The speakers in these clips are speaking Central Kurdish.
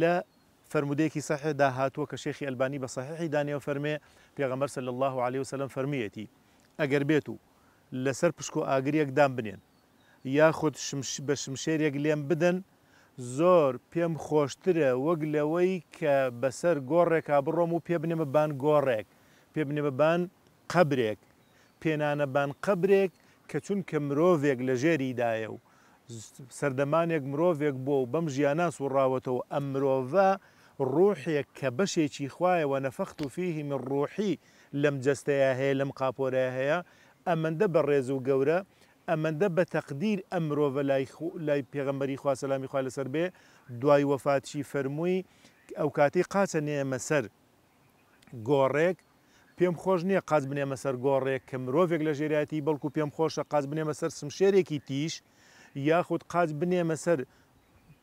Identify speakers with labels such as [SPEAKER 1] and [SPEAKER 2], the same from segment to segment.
[SPEAKER 1] لە فرمودەیەکی سەحدا هاتووە کە شێخی ئەلبانی بە سەححی دانیەوە فەرمێ پێغەمەەر سە الله عليه وسلم فەرمیەتی ئەگەر بێت و لەسەر پشک و ئاگریەکدان بنێن یاخود بە شمشێرێک لێم بدەن زۆر پێم خۆشترە وەک لەوەی کە بەسەر گۆڕێکا بڕۆم و پێ بنێمە بان گۆڕێک پێ بنێمە بان قبرێک پێنانە بان قبرێک کە چونکە مرۆڤێک لە ژێریدایە و سەردەمانێک مرۆڤێک بۆ و بەم ژیانە سوڕاوەتەوە ئەم مرۆڤ ڕوحێک کە بەشێکی خوایەوە نەفەخت و فیهی من ڕوحی لەم جستەیە هەیە لەم قاپۆرە هەیە ئەمەندە بە ڕێز و گەورە ئەمەندە بە تەقدیر ئەم مرۆڤ لای پێغمبەری خواسەلامی خوا لەسەر بێ دوای وەفاتشی فەرمووی ئەو کاتی قاچە نێمە سەر گۆڕێک پێم خۆش نییە قاز بنێمە سەر گۆڕێک کە مرۆڤێک لە ژێریاتی بەڵکو پێم خۆشە قاز بنێمە سەر سمشێرێکی تیش یاخود قاز بنێمە سەر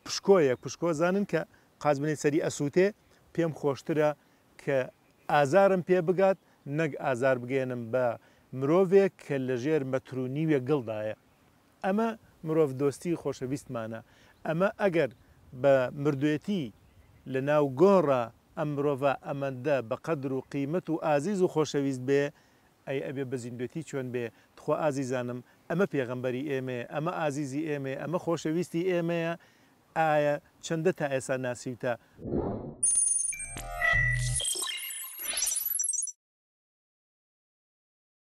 [SPEAKER 1] پشکۆیەک پشکۆ زانن کە قاز بنێ سەری ئەسووتێ پێم خۆشترە کە ئازارم پێ بگات نەک ئازار بگێنم بە مرۆڤێک کە لە ژێر مەترونیوێ گڵدایە ئەمە مرۆڤ دۆستی خۆشەویستمانە ئەمە ئەگەر بە مردوێتی لە ناو گۆڕە ئەم مرۆڤ ئەمەندە بە قەدر و قیمت و ئازیز و خۆشەویست بێ ئەی ئەبێ بە زیندێتی چۆن بێ تخوا ئازیزانم ئەمە پێغمبەری ئێمێ ئەمە ئازیزی ئێمێ ئەمە خۆشەویستی ئێمەیە ئایا چەندە تا ئێسا ناسیوتە.